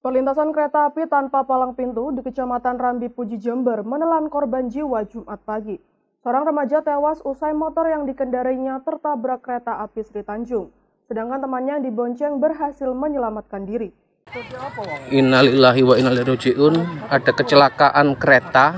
Perlintasan kereta api tanpa palang pintu di Kecamatan Rambi Puji Jember menelan korban jiwa Jumat pagi. Seorang remaja tewas usai motor yang dikendarainya tertabrak kereta api Sri Tanjung. Sedangkan temannya yang dibonceng berhasil menyelamatkan diri. Innalillahi wa innalillahi Ada kecelakaan kereta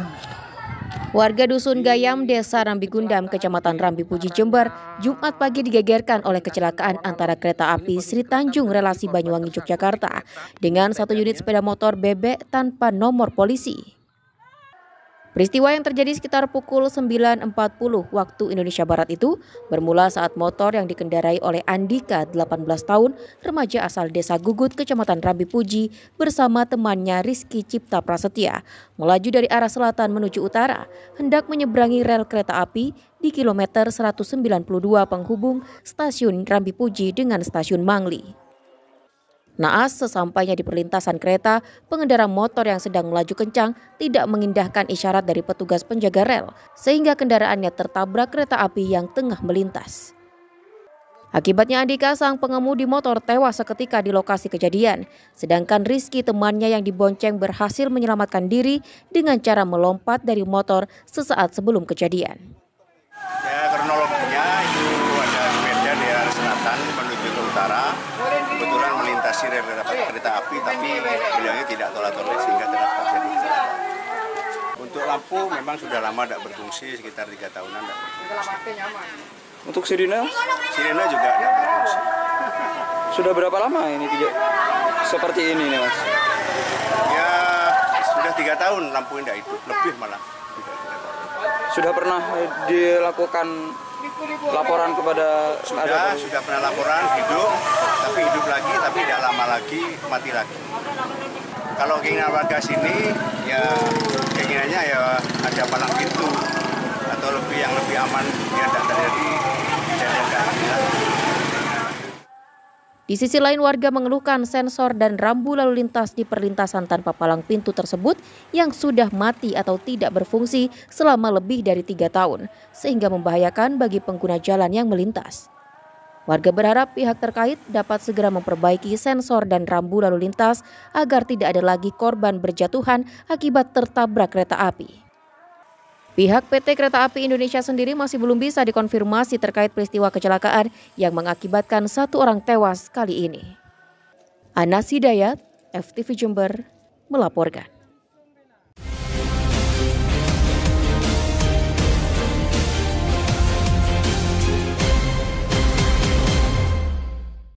Warga Dusun Gayam, Desa Rambi Gundam, Kecamatan Rambi Puji Jember, Jumat pagi digegerkan oleh kecelakaan antara kereta api Sri Tanjung relasi Banyuwangi Yogyakarta dengan satu unit sepeda motor bebek tanpa nomor polisi. Peristiwa yang terjadi sekitar pukul 9.40 waktu Indonesia Barat itu bermula saat motor yang dikendarai oleh Andika 18 tahun, remaja asal Desa Gugut, Kecamatan Rambi Puji bersama temannya Rizky Cipta Prasetya melaju dari arah selatan menuju utara, hendak menyeberangi rel kereta api di kilometer 192 penghubung stasiun Rambi Puji dengan stasiun Mangli. Naas sesampainya di perlintasan kereta, pengendara motor yang sedang melaju kencang tidak mengindahkan isyarat dari petugas penjaga rel, sehingga kendaraannya tertabrak kereta api yang tengah melintas. Akibatnya Andika sang pengemudi motor tewas seketika di lokasi kejadian, sedangkan Rizky temannya yang dibonceng berhasil menyelamatkan diri dengan cara melompat dari motor sesaat sebelum kejadian. Ya, kondisi dapat kereta api, tapi beliau tidak tolak-tolak sehingga terdapat terjadi. Untuk lampu memang sudah lama tidak berfungsi, sekitar tiga tahunan tidak berfungsi. Untuk sirine? Sirine juga tidak berfungsi. Sudah berapa lama ini tidak seperti ini nih mas? Ya sudah tiga tahun lampu tidak hidup, lebih malah. Sudah pernah dilakukan laporan kepada sudah ada sudah pernah laporan hidup lama lagi mati lagi. Kalau keinginan warga sini, ya keinginannya ya ada palang pintu atau lebih yang lebih aman ya tidak terjadi di sisi lain warga mengeluhkan sensor dan rambu lalu lintas di perlintasan tanpa palang pintu tersebut yang sudah mati atau tidak berfungsi selama lebih dari tiga tahun, sehingga membahayakan bagi pengguna jalan yang melintas. Warga berharap pihak terkait dapat segera memperbaiki sensor dan rambu lalu lintas agar tidak ada lagi korban berjatuhan akibat tertabrak kereta api. Pihak PT Kereta Api Indonesia sendiri masih belum bisa dikonfirmasi terkait peristiwa kecelakaan yang mengakibatkan satu orang tewas kali ini. Anas Hidayat, FTV Jember, melaporkan.